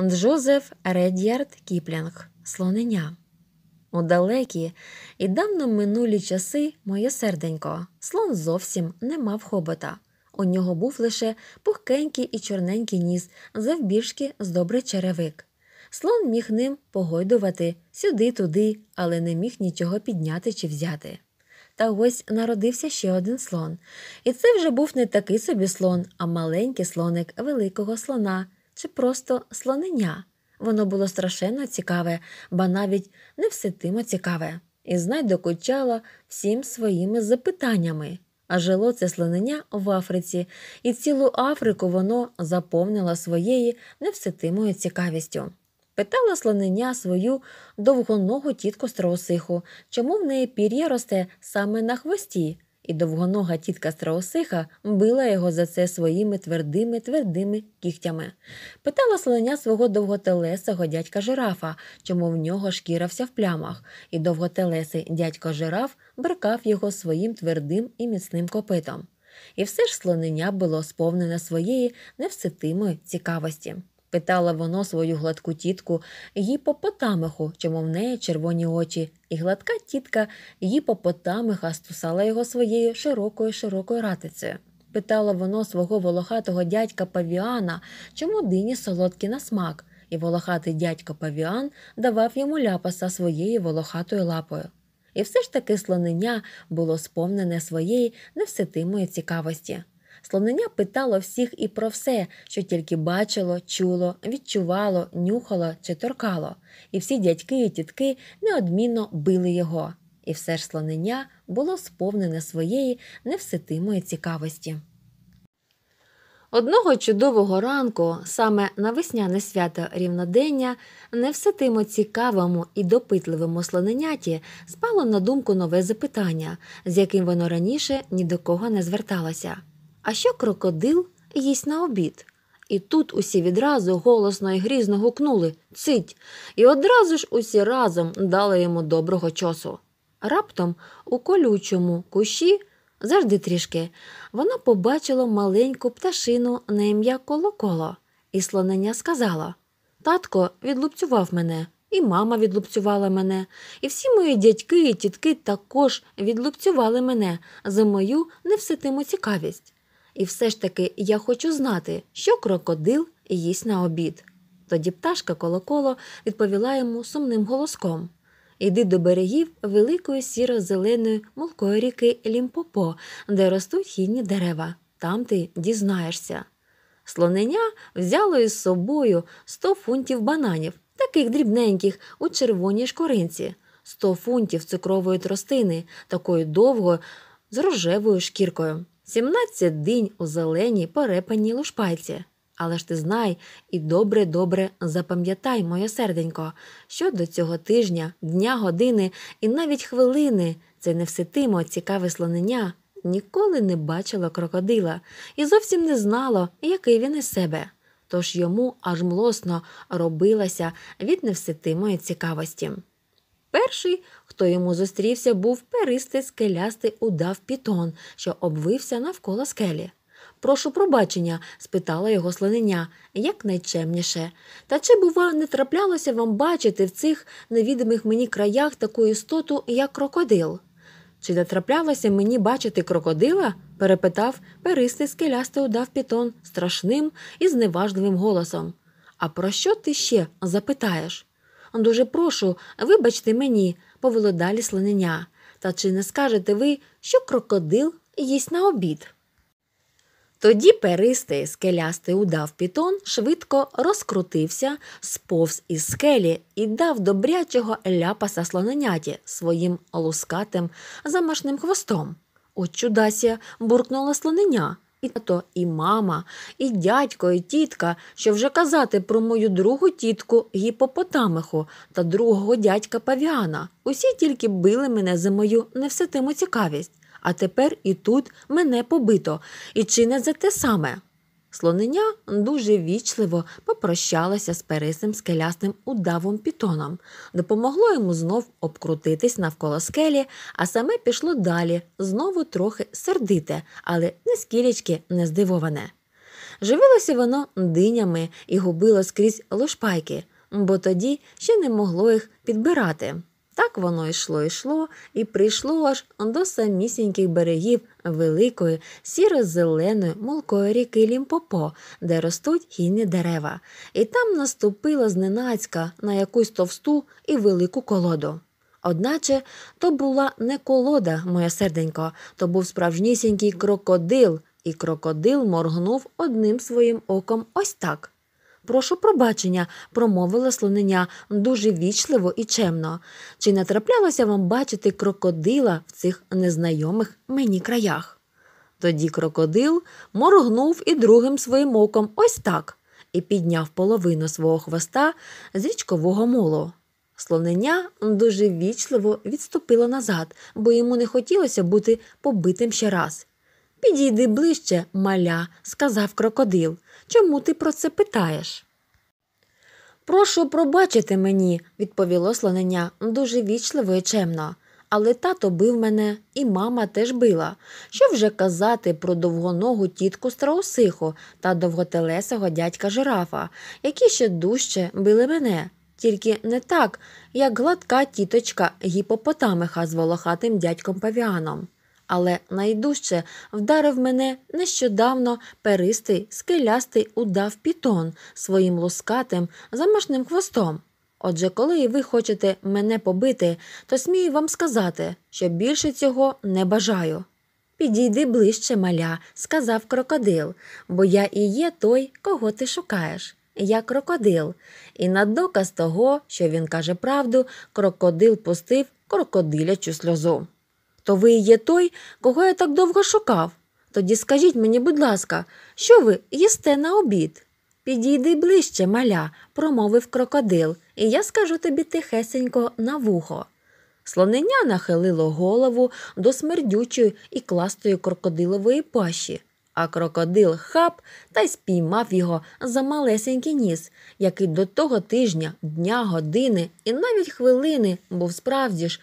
Джозеф Редьярд Кіплінг, слоненя. У далекі і давно минулі часи, моє серденько, слон зовсім не мав хобота. У нього був лише пухкенький і чорненький ніс, завбільшки з добрий черевик. Слон міг ним погойдувати сюди-туди, але не міг нічого підняти чи взяти. Та ось народився ще один слон. І це вже був не такий собі слон, а маленький слоник великого слона, чи просто слонення. Воно було страшенно цікаве, ба навіть не всетимо цікаве, і знай докучало всім своїми запитаннями. А жило це слонення в Африці, і цілу Африку воно заповнило своєю невситимою цікавістю. Питала слонення свою довгоногу тітку стросиху, чому в неї пір'я росте саме на хвості, і довгонога тітка страусиха била його за це своїми твердими, твердими кігтями. Питала слоня свого довготелесого дядька жирафа, чому в нього шкіра вся в плямах, і довготелесий дядько жираф брикав його своїм твердим і міцним копитом. І все ж слонення було сповнене своєї невситимої цікавості питала воно свою гладку тітку їй по чому в неї червоні очі, і гладка тітка її по потамиха стусала його своєю широкою широкою ратицею. Питала воно свого волохатого дядька павіана, чому дині солодкі на смак, і волохатий дядько павіан давав йому ляпаса своєю волохатою лапою. І все ж таки слонення було сповнене своєї невситимої цікавості. Слонення питало всіх і про все, що тільки бачило, чуло, відчувало, нюхало чи торкало, і всі дядьки і тітки неодмінно били його. І все ж слонення було сповнене своєї невситимої цікавості. Одного чудового ранку, саме на весняне свято рівнодення, не всетимо цікавому і допитливому слоненяті спало на думку нове запитання, з яким воно раніше ні до кого не зверталося. А що крокодил їсть на обід. І тут усі відразу голосно і грізно гукнули Цить, і одразу ж усі разом дали йому доброго чосу. Раптом у колючому кущі завжди трішки вона побачила маленьку пташину на ім'я коло Колоколо, і слонення сказала Татко відлупцював мене, і мама відлупцювала мене, і всі мої дядьки і тітки також відлупцювали мене за мою невситиму цікавість. І все ж таки я хочу знати, що крокодил їсть на обід. Тоді пташка коло-коло відповіла йому сумним голоском Іди до берегів великої сіро-зеленої мулкої ріки Лімпопо, де ростуть хідні дерева. Там ти дізнаєшся. Слоненя взяло із собою 100 фунтів бананів, таких дрібненьких у червоній шкоринці, 100 фунтів цукрової тростини, такої довгої, з рожевою шкіркою. Сімнадцять динь у зеленій перепаній лушпайці. Але ж ти знай і добре добре запам'ятай, моє серденько, що до цього тижня, дня, години і навіть хвилини це не вситимо цікаве слонення, ніколи не бачила крокодила і зовсім не знала, який він із себе. Тож йому аж млосно робилася від невситимої цікавості. Перший, хто йому зустрівся, був перистий скелястий удав пітон, що обвився навколо скелі. Прошу пробачення, спитала його слонення, якнайчемніше. Та чи, бува, не траплялося вам бачити в цих невідомих мені краях таку істоту, як крокодил? Чи не траплялося мені бачити крокодила? перепитав перистий скелястий удав пітон страшним і зневажливим голосом. А про що ти ще запитаєш? Дуже прошу, вибачте мені, повело далі слонення. Та чи не скажете ви, що крокодил їсть на обід? Тоді перистий скелястий удав пітон швидко розкрутився, сповз із скелі і дав добрячого ляпаса слоненяті своїм лускатим замашним хвостом. От чудася буркнула слоненя і тато, і мама, і дядько, і тітка, що вже казати про мою другу тітку гіпопотамиху та другого дядька павіана. Усі тільки били мене за мою невситиму цікавість, а тепер і тут мене побито і чи не за те саме. Слонення дуже вічливо попрощалася з перисим скелястим удавом пітоном, допомогло йому знов обкрутитись навколо скелі, а саме пішло далі, знову трохи сердите, але не не здивоване. Живилося воно динями і губило скрізь лошпайки, бо тоді ще не могло їх підбирати. Так воно йшло, йшло і прийшло аж до самісіньких берегів великої, сіро-зеленої, молкої ріки Лімпопо, де ростуть гійні дерева, і там наступила зненацька на якусь товсту і велику колоду. Одначе то була не колода, моя серденько, то був справжнісінький крокодил, і крокодил моргнув одним своїм оком ось так. Прошу пробачення, промовила слонення дуже вічливо і чемно. Чи не траплялося вам бачити крокодила в цих незнайомих мені краях? Тоді крокодил моргнув і другим своїм оком ось так і підняв половину свого хвоста з річкового молу. Слонення дуже вічливо відступило назад, бо йому не хотілося бути побитим ще раз. Підійди ближче, маля, сказав крокодил. Чому ти про це питаєш? Прошу пробачити мені, відповіло слонення дуже вічливо і чемно. Але тато бив мене, і мама теж била. Що вже казати про довгоногу тітку страусиху та довготелесого дядька жирафа, які ще дужче били мене, тільки не так, як гладка тіточка гіпопотамиха з волохатим дядьком павіаном але найдужче вдарив мене нещодавно перистий, скелястий удав пітон своїм лускатим, замашним хвостом. Отже, коли ви хочете мене побити, то смію вам сказати, що більше цього не бажаю. Підійди ближче, маля, сказав крокодил, бо я і є той, кого ти шукаєш. Я крокодил. І на доказ того, що він каже правду, крокодил пустив крокодилячу сльозу. То ви є той, кого я так довго шукав. Тоді скажіть мені, будь ласка, що ви їсте на обід? Підійди ближче, маля, промовив крокодил, і я скажу тобі тихесенько на вухо. Слонення нахилило голову до смердючої і кластої крокодилової пащі, а крокодил хап та й спіймав його за малесенький ніс, який до того тижня, дня, години і навіть хвилини був справді ж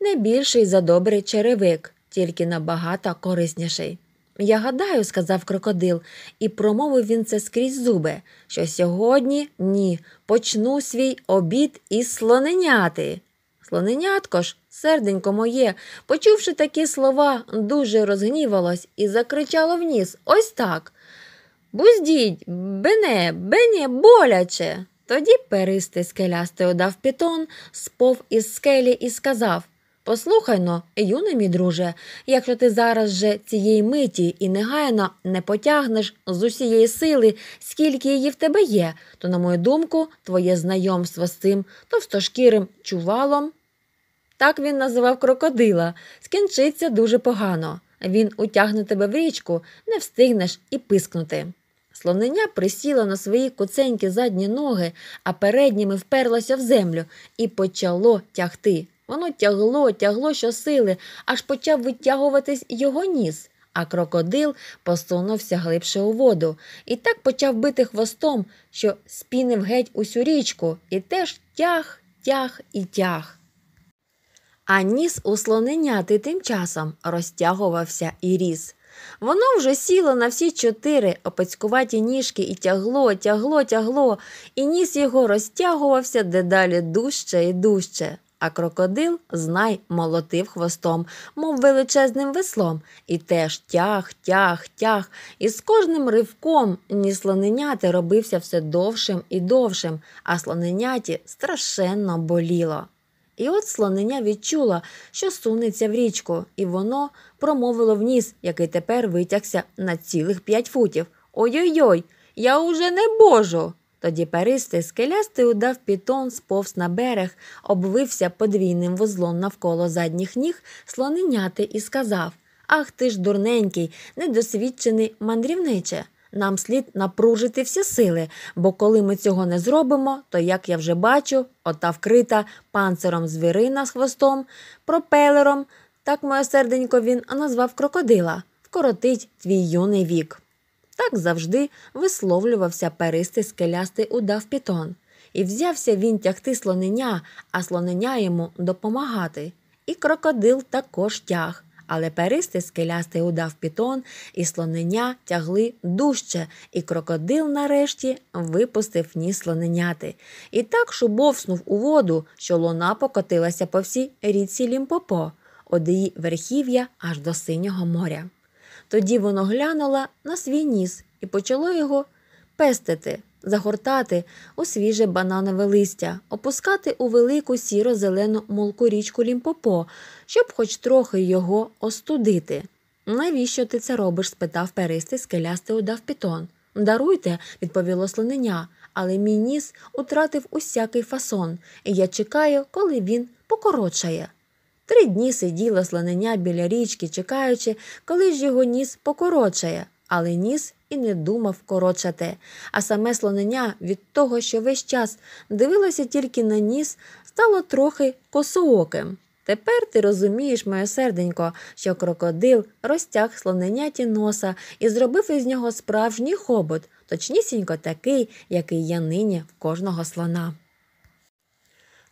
не більший за добрий черевик, тільки набагато корисніший. Я гадаю, сказав крокодил, і промовив він це скрізь зуби, що сьогодні ні, почну свій обід із слоненяти. Слоненятко ж, серденько моє, почувши такі слова, дуже розгнівалось і закричало вніс ось так. Буздіть, бене, бене, боляче. Тоді перистий скелястий удав питон, спов із скелі і сказав Послухай но, юний мій друже, якщо ти зараз же цієї миті і негайно не потягнеш з усієї сили, скільки її в тебе є, то, на мою думку, твоє знайомство з цим товстошкірим чувалом. Так він називав крокодила, скінчиться дуже погано. Він утягне тебе в річку, не встигнеш і пискнути. Слонення присіло на свої куценькі задні ноги, а передніми вперлося в землю і почало тягти. Воно тягло, тягло щосили, аж почав витягуватись його ніс, а крокодил посунувся глибше у воду і так почав бити хвостом, що спінив геть усю річку і теж тяг, тяг і тяг. А ніс у слоненяти тим часом розтягувався і ріс. Воно вже сіло на всі чотири опецькуваті ніжки і тягло, тягло, тягло, і ніс його розтягувався дедалі дужче і дужче а крокодил знай молотив хвостом, мов величезним веслом, і теж тяг, тяг, тяг. І з кожним ривком ні слоненяти робився все довшим і довшим, а слоненяті страшенно боліло. І от слоненя відчула, що сунеться в річку, і воно промовило в ніс, який тепер витягся на цілих п'ять футів. Ой-ой-ой, я уже не божу. Тоді перистий скелястий удав пітон, сповз на берег, обвився подвійним вузлом навколо задніх ніг слоненяти і сказав Ах ти ж, дурненький, недосвідчений мандрівниче. Нам слід напружити всі сили, бо коли ми цього не зробимо, то, як я вже бачу, ота вкрита панциром звірина з хвостом, пропелером, так моє серденько він назвав крокодила, вкоротить твій юний вік. Так завжди висловлювався перистий скелястий удав пітон, і взявся він тягти слоненя, а слонення йому допомагати. І крокодил також тяг. Але перистий скелястий удав пітон, і слонення тягли дужче, і крокодил нарешті випустив ніс слоненяти. І так шубовснув у воду, що луна покотилася по всій річці Лімпопо, од її верхів'я аж до синього моря. Тоді воно глянуло на свій ніс і почало його пестити, загортати у свіже бананове листя, опускати у велику сіро-зелену молку річку Лімпопо, щоб хоч трохи його остудити. Навіщо ти це робиш? спитав перистий скелястий удав пітон. Даруйте, відповіло слонення, але мій ніс утратив усякий фасон, і я чекаю, коли він покоротшає. Три дні сиділо слонення біля річки, чекаючи, коли ж його ніс покорочає, але ніс і не думав корочати. А саме слонення від того, що весь час дивилося тільки на ніс, стало трохи косооким. Тепер ти розумієш, моє серденько, що крокодил розтяг слоненяті носа і зробив із нього справжній хобот, точнісінько такий, який є нині в кожного слона.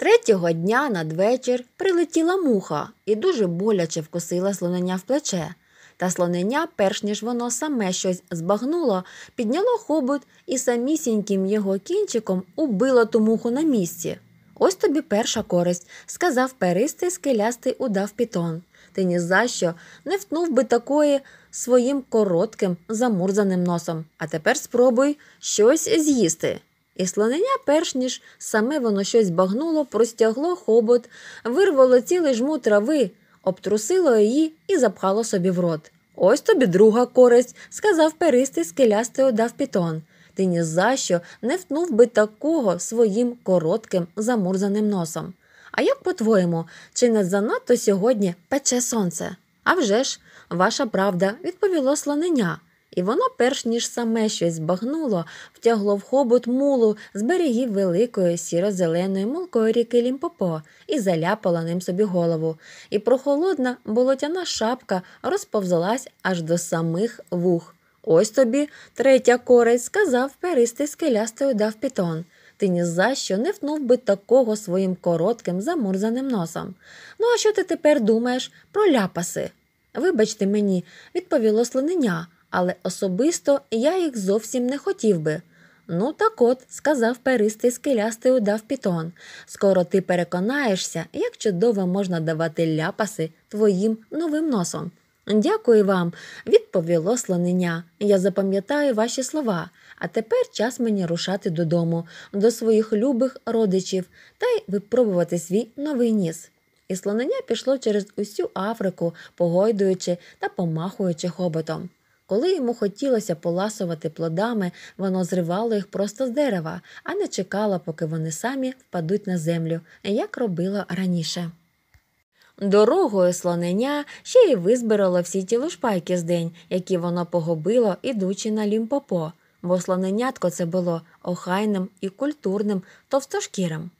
Третього дня надвечір прилетіла муха і дуже боляче вкусила слонення в плече. Та слонення, перш ніж воно саме щось збагнуло, підняло хобот і самісіньким його кінчиком убило ту муху на місці. Ось тобі перша користь, сказав перистий скелястий удав пітон. Ти ні за що не втнув би такої своїм коротким, замурзаним носом. А тепер спробуй щось з'їсти. І слонення, перш ніж саме воно щось багнуло, простягло хобот, вирвало цілий жму трави, обтрусило її і запхало собі в рот. Ось тобі друга користь, сказав перистий скелястий одав пітон. Ти ні за що не втнув би такого своїм коротким замурзаним носом. А як, по-твоєму, чи не занадто сьогодні пече сонце? А вже ж, ваша правда, відповіло слонення. І воно, перш ніж саме щось збагнуло, втягло в хобот мулу з берегів великої сіро-зеленої мулкої ріки Лімпопо і заляпало ним собі голову. І прохолодна болотяна шапка розповзалась аж до самих вух. Ось тобі третя користь сказав перистий скелястий дав пітон. Ти ні за що не втнув би такого своїм коротким замурзаним носом. Ну, а що ти тепер думаєш про ляпаси? Вибачте мені, відповіло слонення але особисто я їх зовсім не хотів би. Ну, так от, сказав перистий скелястий удав Пітон, скоро ти переконаєшся, як чудово можна давати ляпаси твоїм новим носом. Дякую вам, відповіло слонення. Я запам'ятаю ваші слова, а тепер час мені рушати додому, до своїх любих родичів та й випробувати свій новий ніс. І слонення пішло через усю Африку, погойдуючи та помахуючи хоботом. Коли йому хотілося поласувати плодами, воно зривало їх просто з дерева, а не чекало, поки вони самі впадуть на землю, як робило раніше. Дорогою слонення ще й визбирало всі ті лушпайки з день, які воно погубило, ідучи на лімпопо, бо слоненятко це було охайним і культурним, товстошкірим.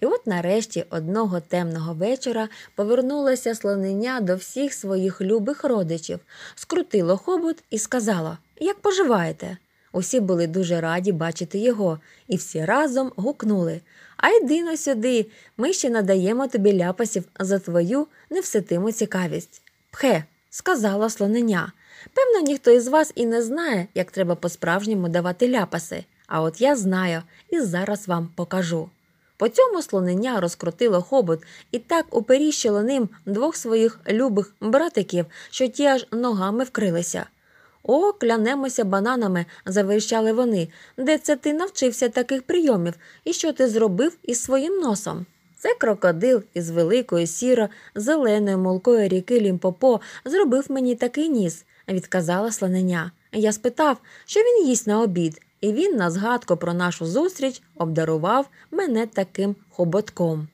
І от нарешті одного темного вечора повернулася слонення до всіх своїх любих родичів, скрутило хобот і сказала Як поживаєте? Усі були дуже раді бачити його, і всі разом гукнули А йди но сюди, ми ще надаємо тобі ляпасів за твою невситиму цікавість. Пхе, сказала слонення. Певно, ніхто із вас і не знає, як треба по-справжньому давати ляпаси, а от я знаю і зараз вам покажу. По цьому слонення розкрутило хобот і так оперіщило ним двох своїх любих братиків, що ті аж ногами вкрилися. О, клянемося бананами, завищали вони. Де це ти навчився таких прийомів і що ти зробив із своїм носом? Це крокодил із великої сіро зеленої молкої ріки Лімпопо зробив мені такий ніс, відказала слонення. Я спитав, що він їсть на обід і він на згадку про нашу зустріч обдарував мене таким хоботком.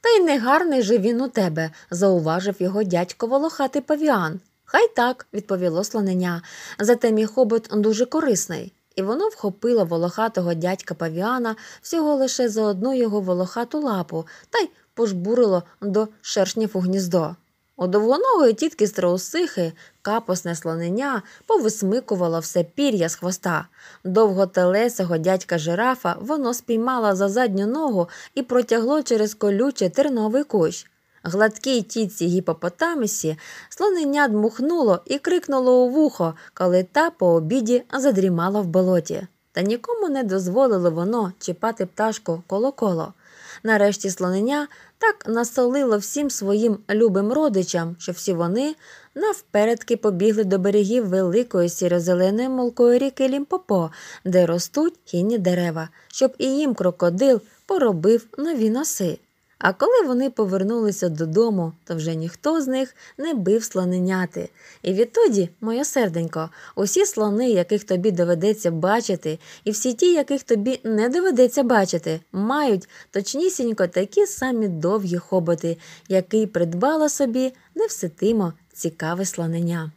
Та й негарний же він у тебе, зауважив його дядько волохатий павіан. Хай так, відповіло слонення. Зате мій хобот дуже корисний. І воно вхопило волохатого дядька павіана всього лише за одну його волохату лапу та й пожбурило до шершнів у гніздо. У довгоногої тітки страусихи Капосне слонення повисмикувало все пір'я з хвоста. Довготелесого дядька жирафа воно спіймало за задню ногу і протягло через колючий терновий кущ. Гладкій тітці гіпопотамісі слонення дмухнуло і крикнуло у вухо, коли та по обіді задрімала в болоті. Та нікому не дозволило воно чіпати пташку коло-коло. Нарешті слонення так насолило всім своїм любим родичам, що всі вони навпередки побігли до берегів великої сірозеленої молкої ріки Лімпопо, де ростуть хінні дерева, щоб і їм крокодил поробив нові носи. А коли вони повернулися додому, то вже ніхто з них не бив слоненяти. І відтоді, моє серденько, усі слони, яких тобі доведеться бачити, і всі ті, яких тобі не доведеться бачити, мають точнісінько такі самі довгі хоботи, які придбала собі невситимо цікаве слонення.